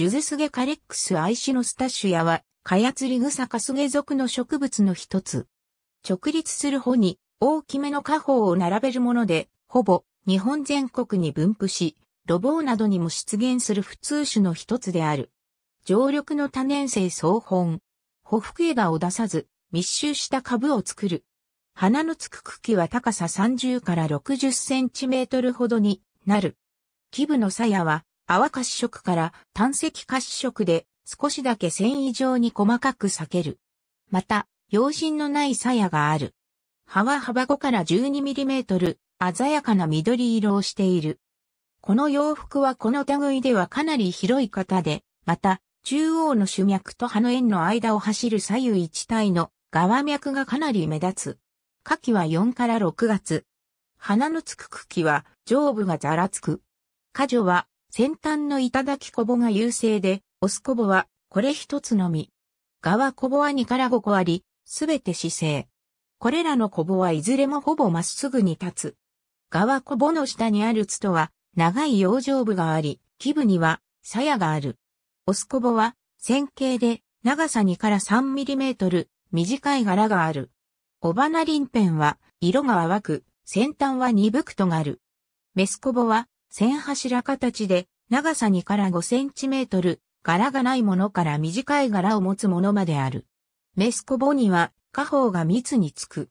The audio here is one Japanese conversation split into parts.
ジュゼスゲカレックスアイシノスタシュヤは、カヤツリグサカスゲ属の植物の一つ。直立する穂に大きめの花穂を並べるもので、ほぼ日本全国に分布し、ロボなどにも出現する普通種の一つである。常緑の多年生草本。穂吹枝を出さず、密集した株を作る。花のつく茎は高さ30から60センチメートルほどになる。基部の鞘は泡褐色から単石褐色で少しだけ繊維状に細かく裂ける。また、陽心のない鞘がある。葉は幅5から 12mm、鮮やかな緑色をしている。この洋服はこの類ではかなり広い型で、また、中央の主脈と葉の円の間を走る左右一体の側脈がかなり目立つ。下記は4から6月。花のつく茎は上部がざらつく。花女は先端の頂コボが優勢で、オスコボは、これ一つのみ。側コボは2から5個あり、すべて姿勢。これらのコボはいずれもほぼまっすぐに立つ。側コボの下にあるツとは、長い養生部があり、基部には、鞘がある。オスコボは、線形で、長さ2から3ミリメートル、短い柄がある。尾花鱗片は、色が淡く、先端は鈍くとがる。メスコボは、線柱形で、長さ2から5センチメートル、柄がないものから短い柄を持つものまである。メスコボには、下方が密につく。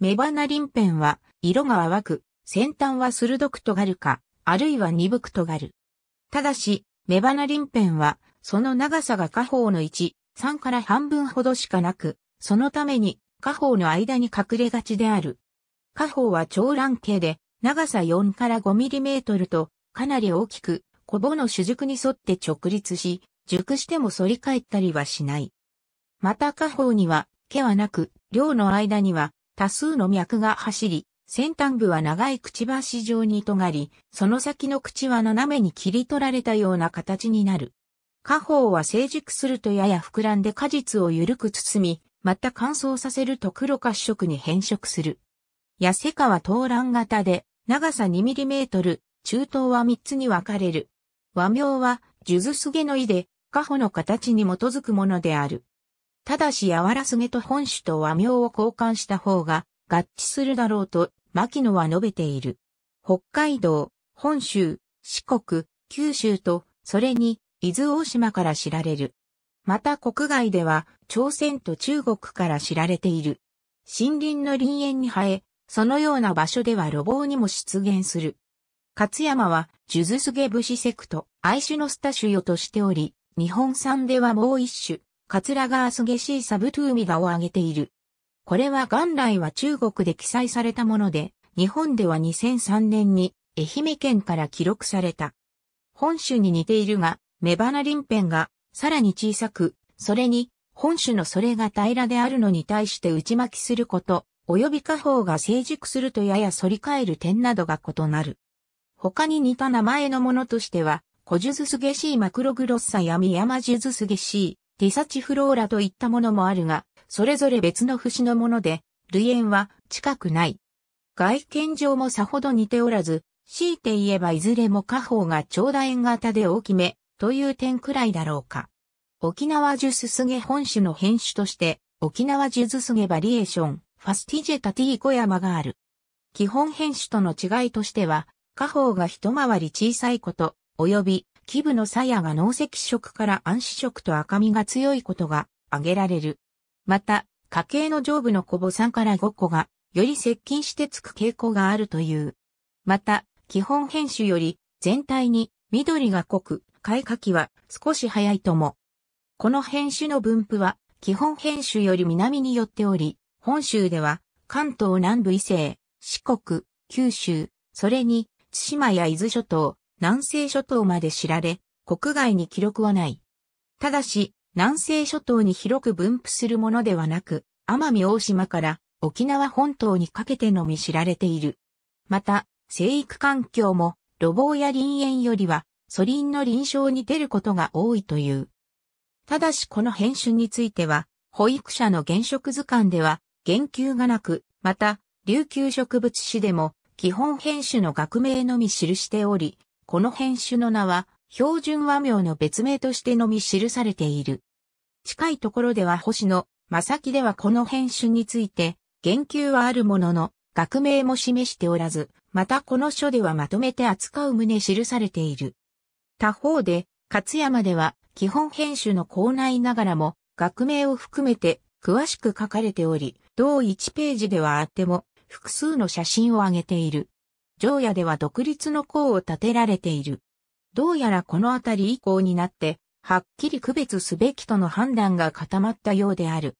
メバナリンペンは、色が淡く、先端は鋭く尖るか、あるいは鈍く尖る。ただし、メバナリンペンは、その長さが下方の1、3から半分ほどしかなく、そのために、下方の間に隠れがちである。下方は長卵形で、長さ4から5ミリメートルと、かなり大きく、コボの主軸に沿って直立し、熟しても反り返ったりはしない。また下方には、毛はなく、両の間には多数の脈が走り、先端部は長いくちばし状に尖り、その先の口は斜めに切り取られたような形になる。下方は成熟するとやや膨らんで果実を緩く包み、また乾燥させると黒褐色に変色する。痩せ皮は頭卵型で、長さ 2mm、中東は3つに分かれる。和名は、数珠すげの意で、カホの形に基づくものである。ただし柔らすげと本種と和名を交換した方が合致するだろうと、牧野は述べている。北海道、本州、四国、九州と、それに、伊豆大島から知られる。また国外では、朝鮮と中国から知られている。森林の林園に生え、そのような場所では路傍にも出現する。勝山は、ジュズスゲブシセクト、愛種のスタシュよとしており、日本産ではもう一種、カツラガースゲシーサブトゥーミガを挙げている。これは元来は中国で記載されたもので、日本では2003年に愛媛県から記録された。本種に似ているが、メバナリンペンがさらに小さく、それに本種のそれが平らであるのに対して内巻きすること、及び家宝が成熟するとやや反り返る点などが異なる。他に似た名前のものとしては、古ジュズスゲシーマクログロッサやミヤマジュズスゲシー、ティサチフローラといったものもあるが、それぞれ別の節のもので、類縁は近くない。外見上もさほど似ておらず、強いて言えばいずれも家宝が長楕円型で大きめ、という点くらいだろうか。沖縄ジュススゲ本種の変種として、沖縄ジュズスゲバリエーション、ファスティジェタティ小山がある。基本変種との違いとしては、下方が一回り小さいこと、及び、基部の鞘が脳赤色から暗視色と赤みが強いことが挙げられる。また、家系の上部の小母3から5個が、より接近してつく傾向があるという。また、基本変種より、全体に緑が濃く、開花期は少し早いとも。この変種の分布は、基本変種より南に寄っており、本州では、関東南部以西、四国、九州、それに、津島や伊豆諸島、南西諸島まで知られ、国外に記録はない。ただし、南西諸島に広く分布するものではなく、奄美大島から沖縄本島にかけてのみ知られている。また、生育環境も、路房や林園よりは、ソリンの臨床に出ることが多いという。ただしこの変種については、保育者の現職図鑑では、言及がなく、また、琉球植物誌でも、基本編種の学名のみ記しており、この編種の名は、標準和名の別名としてのみ記されている。近いところでは星野、正木ではこの編種について、言及はあるものの、学名も示しておらず、またこの書ではまとめて扱う旨記されている。他方で、勝山では、基本編種の校内ながらも、学名を含めて詳しく書かれており、同1ページではあっても、複数の写真を上げている。上野では独立の項を立てられている。どうやらこのあたり以降になって、はっきり区別すべきとの判断が固まったようである。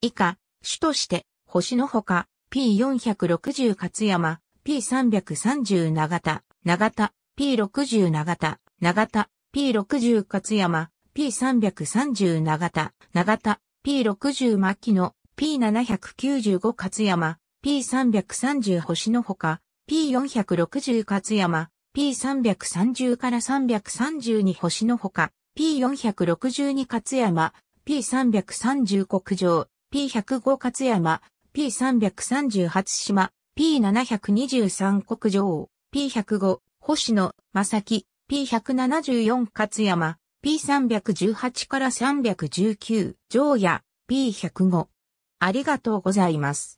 以下、主として、星のほか、P460 勝山、P330 長田、長田、P60 長田、長田、P60 勝山、P330 長田、長田、P60 牧野、P795 勝山、P330 星のほか、P460 勝山、P330 から332星のほか、P462 勝山、P330 国上、P105 勝山、P338 島、P723 国上、P105 星野正木、P174 勝山、P318 から319上野、P105 ありがとうございます。